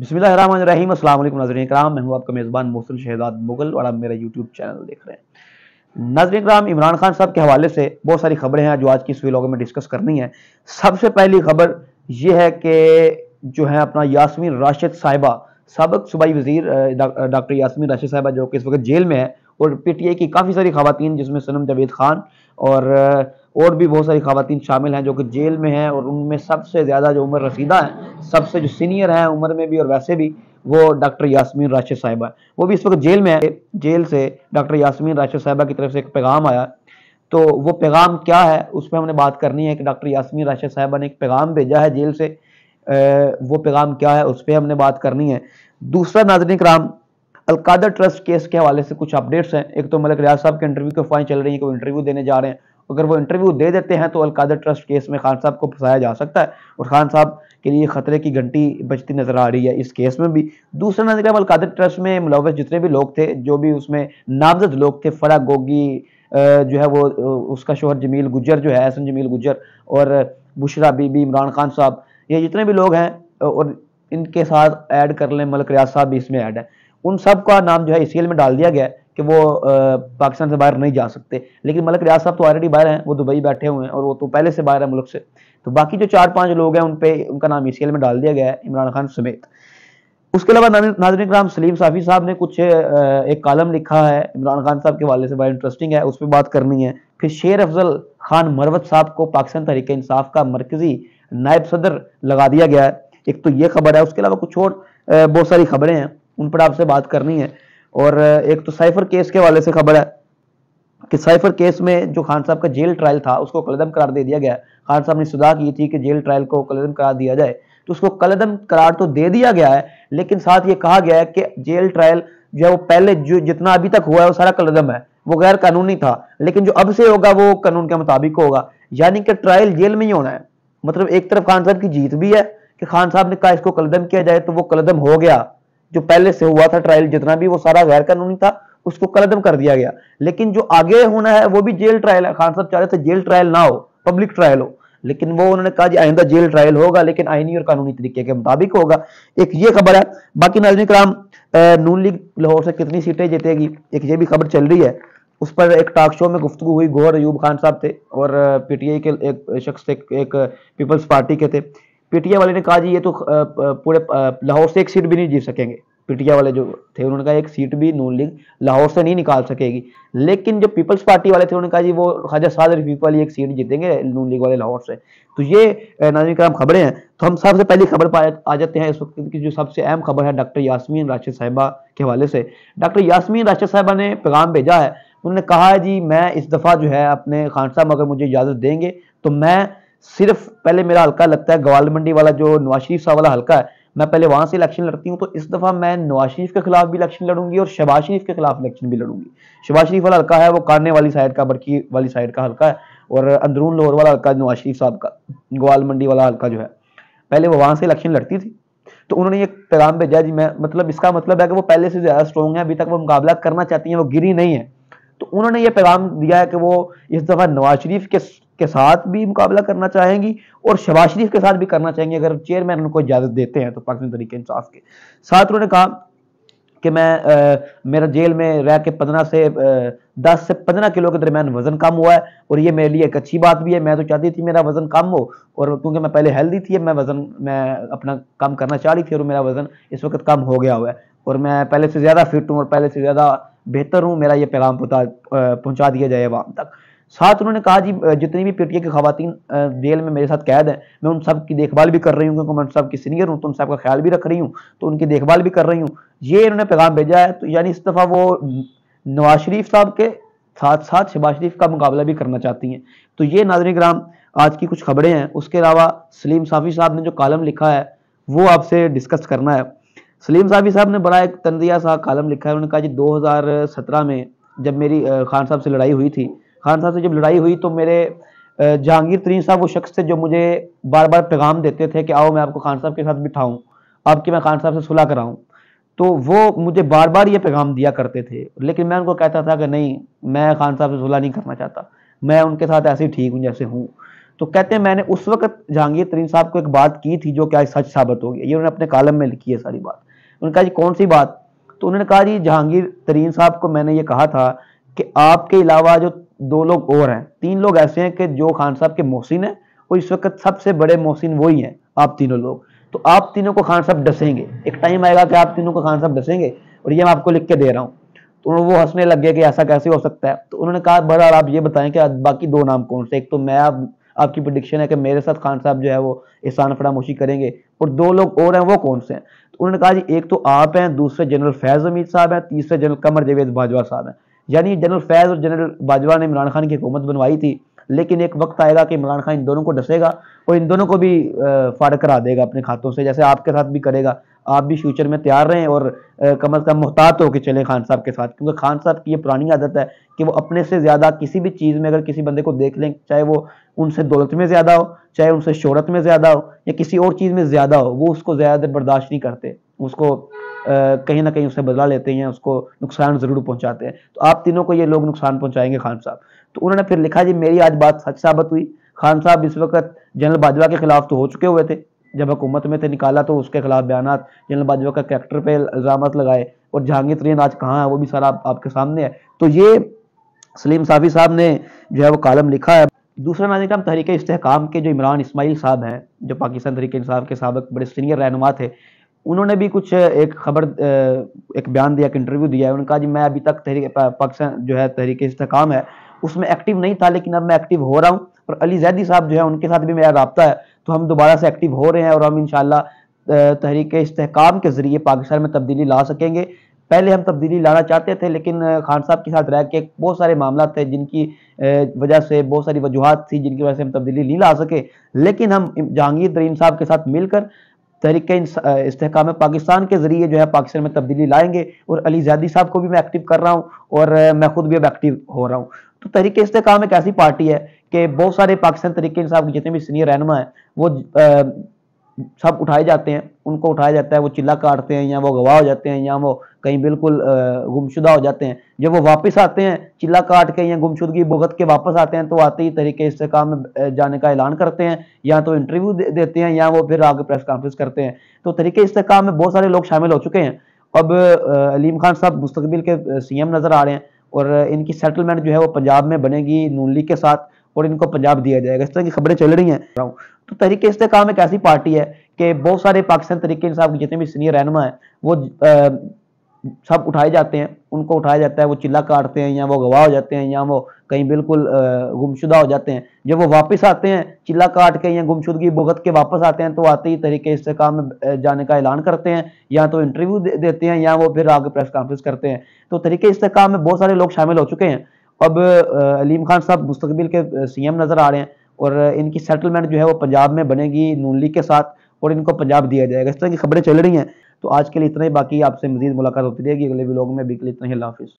बिसमीम अल्लाम नाजरन कराम मैं हूँ आपका मेज़बान मोहसिन शहजाद मुगल और आप मेरा यूट्यूब चैनल देख रहे हैं नाजरन कराम इमरान खान साहब के हवाले से बहुत सारी खबरें हैं जो आज की इस व्लॉग में डिस्कस करनी है सबसे पहली खबर ये है कि जो है अपना यासमीन राशिद साहिबा सबक सूबाई वजीर डॉक्टर यासमीन राशिद साहिबा जो कि इस वक्त जेल में है और पी टी आई की काफ़ी सारी खातन जिसमें सनम जावेद खान और और भी बहुत सारी खातन शामिल हैं जो कि जेल में हैं और उनमें सबसे ज़्यादा जो उम्र रसीदा हैं सबसे जो सीनियर हैं उम्र में भी और वैसे भी वो डॉक्टर यासमीन राशिद साहिबा वो भी इस वक्त जेल में है जेल से डॉक्टर यासमीन राशिद साहिबा की तरफ से एक पैगाम आया तो वो पैगाम क्या है उस पर हमने बात करनी है कि डॉक्टर यासमीन राशिद साहिबा ने एक पैगाम भेजा है जेल से वो पैगाम क्या है उस पर हमने बात करनी है दूसरा नाजरन कराम अलकादर ट्रस्ट केस के हवाले से कुछ अपडेट्स हैं एक तो मलिक रियाज साहब के इंटरव्यू के अफवाहें चल रही है कि वो इंटरव्यू देने जा रहे हैं अगर वो इंटरव्यू दे देते हैं तो अलकादर ट्रस्ट केस में खान साहब को फंसाया जा सकता है और खान साहब के लिए खतरे की घंटी बचती नजर आ रही है इस केस में भी दूसरा नजर अलकादर ट्रस्ट में मुलवस जितने भी लोग थे जो भी उसमें नामजद लोग थे फरा गोगी जो है वो उसका शोहर जमील गुजर जो है हसन जमील गुजर और बुशरा बीबी इमरान खान साहब ये जितने भी लोग हैं और इनके साथ ऐड कर लें मलक रियाज साहब भी इसमें ऐड है उन सब का नाम जो है ई में डाल दिया गया है कि वो पाकिस्तान से बाहर नहीं जा सकते लेकिन मलक रियाज साहब तो ऑलरेडी बाहर हैं वो दुबई बैठे हुए हैं और वो तो पहले से बाहर है मुल्क से तो बाकी जो चार पाँच लोग हैं उन पर उनका नाम ई में डाल दिया गया है इमरान खान समेत उसके अलावा नाजन कराम सलीम साफी साहब ने कुछ एक कालम लिखा है इमरान खान साहब के वाले से बड़ा इंटरेस्टिंग है उस पर बात करनी है फिर शेर अफजल खान मरवत साहब को पाकिस्तान तहरीक इंसाफ का मरकजी नायब सदर लगा दिया गया है एक तो ये खबर है उसके अलावा कुछ और बहुत सारी खबरें हैं उन पर आपसे बात करनी है और एक तो साइफर केस के वाले से खबर है कि साइफर केस में जो खान साहब का जेल ट्रायल था उसको कलदम करार दे दिया गया खान साहब ने सुधा की थी कि जेल ट्रायल को कलदम करार दिया जाए तो उसको कलदम करार तो दे दिया गया है लेकिन साथ ये कहा गया है कि जेल ट्रायल जो है वो पहले जो जितना अभी तक हुआ है वो सारा कलदम है वो गैर कानूनी था लेकिन जो अब से होगा वो कानून के मुताबिक होगा यानी कि ट्रायल जेल में ही होना है मतलब एक तरफ खान साहब की जीत भी है कि खान साहब ने कहा इसको कलदम किया जाए तो वो कलदम हो गया जो पहले से हुआ था ट्रायल जितना भी वो सारा गैर कानूनी था उसको कलदम कर दिया गया लेकिन जो आगे होना है वो भी जेल ट्रायल है खान साहब चाह रहे थे जेल ट्रायल ना हो पब्लिक ट्रायल हो लेकिन वो उन्होंने कहा आइंदा जेल ट्रायल होगा लेकिन आईनी और कानूनी तरीके के मुताबिक होगा एक ये खबर है बाकी नजर कराम नून लीग लाहौर से कितनी सीटें जीतेगी एक ये भी खबर चल रही है उस पर एक टॉक शो में गुफ्तु हुई गोहर अयूब खान साहब थे और पीटीआई के एक शख्स थे एक पीपल्स पार्टी के थे पीटिया वाले ने कहा जी ये तो पूरे लाहौर से एक सीट भी नहीं जीत सकेंगे पीटिया वाले जो थे उन्होंने कहा एक सीट भी नून लीग लाहौर से नहीं निकाल सकेगी लेकिन जो पीपल्स पार्टी वाले थे उन्होंने कहा जी वो ख्वाजा साद रफीक वाली एक सीट जीतेंगे नून लीग वाले लाहौर से तो ये नाजी कराम खबरें हैं तो हम सबसे पहली खबर पर आ जाते हैं इस वक्त की जो सबसे अहम खबर है डॉक्टर यासमीन राशिद साहिबा के हवाले से डॉक्टर यासमीन राशिद साहिबा ने पैगाम भेजा है उन्होंने कहा जी मैं इस दफ़ा जो है अपने खान साहब अगर मुझे इजाज़त देंगे तो मैं सिर्फ पहले मेरा हल्का लगता है ग्वाल मंडी वाला जो नवाज शरीफ साहब वाला हल्का है मैं पहले वहां से इलेक्शन लड़ती हूँ तो इस दफा मैं नवाज शरीफ के खिलाफ भी इलेक्शन लड़ूंगी और शबाज शरीफ के खिलाफ इलेक्शन भी लड़ूंगी शबाज शरीफ वाला हल्का है वो काने वाली साइड का बरकी वाली साइड का हल्का है और अंदरून लाहौर वाला हल्का नवाज शरीफ साहब का ग्वाल मंडी वाला हल्का जो है पहले वो वहां से इलेक्शन लड़ती थी तो उन्होंने ये पैगाम भेजा जी मैं मतलब इसका मतलब है कि वो पहले से ज्यादा स्ट्रॉन्ग है अभी तक वो मुकाबला करना चाहती है वो गिरी नहीं है तो उन्होंने ये पैगाम दिया है कि वो इस दफ़ा नवाज शरीफ के के साथ भी मुकाबला करना चाहेंगी और शबाज शरीफ के साथ भी करना चाहेंगी अगर चेयरमैन उनको इजाज़त देते हैं तो पाकिस्तान तरीके इंसाफ के साथ उन्होंने कहा कि मैं आ, मेरा जेल में रह के पंद्रह से दस से पंद्रह किलो के दरमियान वजन कम हुआ है और ये मेरे लिए एक अच्छी बात भी है मैं तो चाहती थी मेरा वजन कम हो और क्योंकि मैं पहले हेल्दी थी मैं वजन मैं अपना कम करना चाह रही थी और मेरा वजन इस वक्त कम हो गया हुआ है और मैं पहले से ज़्यादा फिट हूँ और पहले से ज़्यादा बेहतर हूँ मेरा ये पैगाम पहुँचा दिया जाए आवाम तक साथ उन्होंने कहा जी जितनी भी पीटीए की खातन जेल में मेरे साथ कैद हैं मैं उन सब की देखभाल भी कर रही हूँ क्योंकि मैं उन सब की सीनियर हूँ तो उन सब का ख्याल भी रख रही हूँ तो उनकी देखभाल भी कर रही हूँ ये इन्होंने पैगाम भेजा है तो यानी इस दफ़ा वो नवाज शरीफ साहब के साथ साथ शहबाज शरीफ का मुकाबला भी करना चाहती हैं तो ये नाजरिक ग्राम आज की कुछ खबरें हैं उसके अलावा सलीम साफी साहब ने जो कॉलम लिखा है वो आपसे डिस्कस करना है सलीम साहबी साहब ने बड़ा एक तंदिया सा कालम लिखा है उन्होंने कहा जी 2017 में जब मेरी खान साहब से लड़ाई हुई थी खान साहब से जब लड़ाई हुई तो मेरे जहांगीर तरीन साहब वो शख्स थे जो मुझे बार बार पैगाम देते थे कि आओ मैं आपको खान साहब के साथ बिठाऊँ आपकी मैं खान साहब से सुलह कराऊँ तो वो मुझे बार बार ये पैगाम दिया करते थे लेकिन मैं उनको कहता था कि नहीं मैं खान साहब से सुलह नहीं करना चाहता मैं उनके साथ ऐसे ही ठीक हूँ जैसे हूँ तो कहते हैं मैंने उस वक्त जहांगीर तरीन साहब को एक बात की थी जो क्या सच साबित हो गया ये उन्होंने अपने कालम में लिखी है सारी बात उन्होंने कहा जी कौन सी बात तो उन्होंने कहा जी जहांगीर तरीन साहब को मैंने ये कहा था कि आपके अलावा जो दो लोग और हैं तीन लोग ऐसे हैं कि जो खान साहब के मोहसिन हैं और इस वक्त सबसे बड़े मोहसिन वही हैं आप तीनों लोग तो आप तीनों को खान साहब डसेंगे एक टाइम आएगा कि आप तीनों को खान साहब डसेंगे और ये मैं आपको लिख के दे रहा हूँ तो वो हंसने लग गए कि ऐसा कैसे हो सकता है तो उन्होंने कहा बहरहाल आप ये बताएं कि बाकी दो नाम कौन से एक तो मैं आप आपकी प्रडिक्शन है कि मेरे साथ खान साहब जो है वो एहसान फरामोशी करेंगे और दो लोग और हैं वो कौन से हैं उन्होंने कहा जी एक तो आप हैं दूसरे जनरल फैज़ अमीद साहब हैं तीसरे जनरल कमर जावेद बाजवा साहब हैं यानी जनरल फैज़ और जनरल बाजवा ने इमरान खान की हुकूमत बनवाई थी लेकिन एक वक्त आएगा कि इमरान खान इन दोनों को डसेगा और इन दोनों को भी फाड़ करा देगा अपने खातों से जैसे आपके साथ भी करेगा आप भी फ्यूचर में तैयार रहें और कम अज़ कम मोहतात होकर चलें खान साहब के साथ क्योंकि खान साहब की ये पुरानी आदत है कि वो अपने से ज़्यादा किसी भी चीज़ में अगर किसी बंदे को देख लें चाहे वो उनसे दौलत में ज़्यादा हो चाहे उनसे शहरत में ज़्यादा हो या किसी और चीज़ में ज़्यादा हो वो उसको ज़्यादा बर्दाश्त नहीं करते उसको कहीं ना कहीं उससे बदला लेते हैं उसको नुकसान ज़रूर पहुँचाते हैं तो आप तीनों को ये लोग नुकसान पहुँचाएंगे खान साहब तो उन्होंने फिर लिखा जी मेरी आज बात सच साबित हुई खान साहब इस वक्त जनरल बाजवा के खिलाफ तो हो चुके हुए थे जब हुकूमत में थे निकाला तो उसके खिलाफ बयान जनरल बाजवा का कैरेक्टर पे इल्ज़ाम लगाए और जहांगीर तरीन आज कहाँ है वो भी सारा आप, आपके सामने है तो ये सलीम साफी साहब ने जो है वो कालम लिखा है दूसरा नाजिक तहरीक इसकाम के जो इमरान इसमाइल साहब हैं जो पाकिस्तान तहरीक इंसाफ के सबक बड़े सीनियर रहनुमा थे उन्होंने भी कुछ एक खबर एक बयान दिया एक इंटरव्यू दिया है उनका जी मैं अभी तक तहरीक पाकिस्तान जो है तहरीक इसकाम है उसमें एक्टिव नहीं था लेकिन अब मैं एक्टिव हो रहा हूँ और अली जैदी साहब जो है उनके साथ भी मेरा रबता है तो हम दोबारा से एक्टिव हो रहे हैं और हम इनशाला तहरीक इसकाम के ज़रिए पाकिस्तान में तब्दीली ला सकेंगे पहले हम तब्दीली लाना चाहते थे लेकिन खान साहब के साथ रह के बहुत सारे मामला थे जिनकी वजह से बहुत सारी वजूहत थी जिनकी वजह से हम तब्दीली नहीं ला सके लेकिन हम जहांगीर तरीन साहब के साथ मिलकर तहरीक इसकाम पाकिस्तान के ज़रिए जो है पाकिस्तान में तब्दीली लाएंगे और अली जैदी साहब को भी मैं एक्टिव कर रहा हूँ और मैं खुद भी अब एक्टिव हो रहा हूँ तो तहरीक इसकाम एक ऐसी पार्टी है कि बहुत सारे पाकिस्तान तरीके इंसाफ के जितने भी सीनियर रहनमा हैं वो आ, सब उठाए जाते हैं उनको उठाया जाता है वो चिल्ला काटते हैं या वो गवाह हो जाते हैं या वो कहीं बिल्कुल गुमशुदा हो जाते हैं जब वो वापस आते हैं चिल्ला काट के या गुमशुदगी भुगत के वापस आते हैं तो आते ही तरीके इस काम में जाने का ऐलान करते हैं या तो इंटरव्यू दे, देते हैं या वो फिर आगे प्रेस कॉन्फ्रेंस करते हैं तो तरीके इस काम में बहुत सारे लोग शामिल हो चुके हैं अब अलीम खान साहब मुस्तबिल के सी नज़र आ रहे हैं और इनकी सेटलमेंट जो है वो पंजाब में बनेगी नून लीग के साथ और इनको पंजाब दिया जाएगा इस तरह की खबरें चल रही हैं तो तरीके इस काम एक ऐसी पार्टी है कि बहुत सारे पाकिस्तान तरीके इंसाफ के जितने भी सीनियर रहनमा है वो आ, सब उठाए जाते हैं उनको उठाया जाता है वो चिल्ला काटते हैं या वो गवाह हो जाते हैं या वो कहीं बिल्कुल गुमशुदा हो जाते हैं जब वो वापस आते हैं चिल्ला काट के या गुमशुदगी भुगत के वापस आते हैं तो आते ही तरीके इस काम में जाने का ऐलान करते हैं या तो इंटरव्यू दे, देते हैं या वो फिर आगे प्रेस कॉन्फ्रेंस करते हैं तो तरीके इस काम में बहुत सारे लोग शामिल हो चुके हैं अब अलीम खान साहब मुस्तबिल के एम नज़र आ रहे हैं और इनकी सेटलमेंट जो है वो पंजाब में बनेगी नून लीग के साथ और इनको पंजाब दिया जाएगा इस तरह की खबरें चल रही हैं तो आज के लिए इतना ही बाकी आपसे मजीद मुलाकात होती रहेगी अगले लोगों में भी के लिए इतना ही हाफिज़